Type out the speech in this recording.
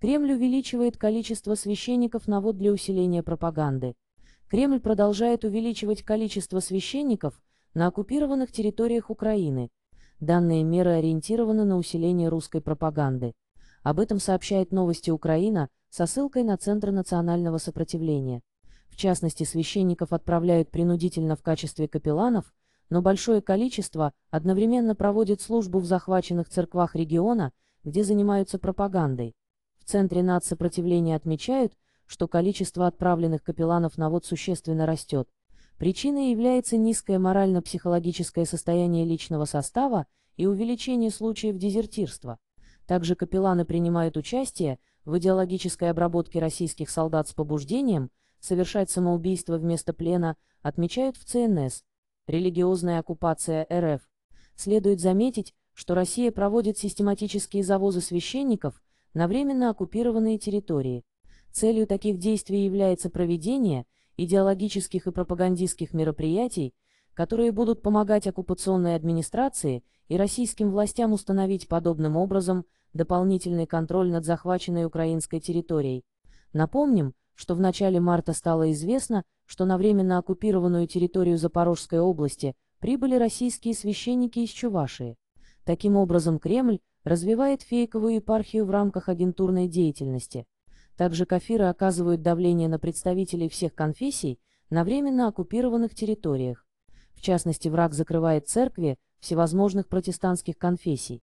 Кремль увеличивает количество священников на вод для усиления пропаганды. Кремль продолжает увеличивать количество священников на оккупированных территориях Украины. Данные меры ориентированы на усиление русской пропаганды. Об этом сообщает новости Украина со ссылкой на Центр национального сопротивления. В частности, священников отправляют принудительно в качестве капелланов, но большое количество одновременно проводит службу в захваченных церквах региона, где занимаются пропагандой. Центре нацсопротивления отмечают, что количество отправленных капелланов на вод существенно растет. Причиной является низкое морально-психологическое состояние личного состава и увеличение случаев дезертирства. Также капелланы принимают участие в идеологической обработке российских солдат с побуждением совершать самоубийство вместо плена, отмечают в ЦНС. Религиозная оккупация РФ. Следует заметить, что Россия проводит систематические завозы священников – на временно оккупированные территории. Целью таких действий является проведение идеологических и пропагандистских мероприятий, которые будут помогать оккупационной администрации и российским властям установить подобным образом дополнительный контроль над захваченной украинской территорией. Напомним, что в начале марта стало известно, что на временно оккупированную территорию Запорожской области прибыли российские священники из Чувашии. Таким образом, Кремль развивает фейковую епархию в рамках агентурной деятельности. Также кафиры оказывают давление на представителей всех конфессий на временно оккупированных территориях. В частности, враг закрывает церкви всевозможных протестантских конфессий,